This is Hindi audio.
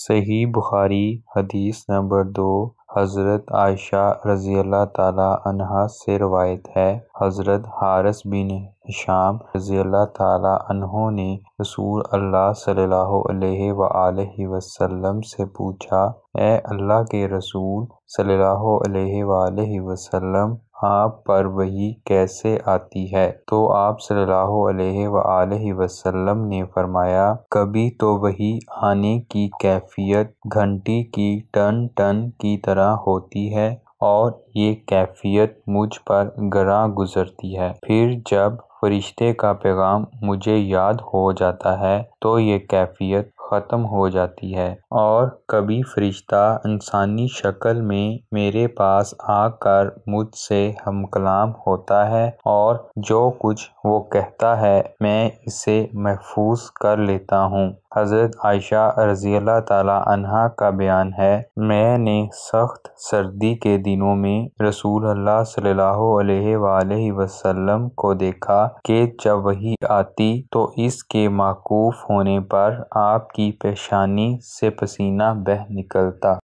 सही बुखारी हदीस नंबर दो हज़रत आयशा रज़ी अल्लाह ताला अन्हा से रवायत है हज़रत हारस बिन हिशाम रज़ी ने रसूल अल्लाह सल्लल्लाहु वसल्लम से पूछा ए अल्लाह के रसूल सल्लल्लाहु वसम वसल्लम आप पर वही कैसे आती है तो आप सल्लल्लाहु अलैहि वसल्लम ने फरमाया कभी तो वही आने की कैफियत घंटी की टन टन की तरह होती है और ये कैफियत मुझ पर गरा गुज़रती है फिर जब फरिश्ते का पैगाम मुझे याद हो जाता है तो ये कैफियत ख़त्म हो जाती है और कभी फरिश्ता इंसानी शक्ल में मेरे पास आकर मुझसे हम कलाम होता है और जो कुछ वो कहता है मैं इसे महफूज कर लेता हूँ हज़रत आयशा रज़ी अल्लाह का बयान है मैंने सख्त सर्दी के दिनों में रसूल अल्लाह सल्लल्लाहु अलैहि वसल्लम को देखा कि जब वही आती तो इसके माकूफ़ होने पर आपकी पेशानी से पसीना बह निकलता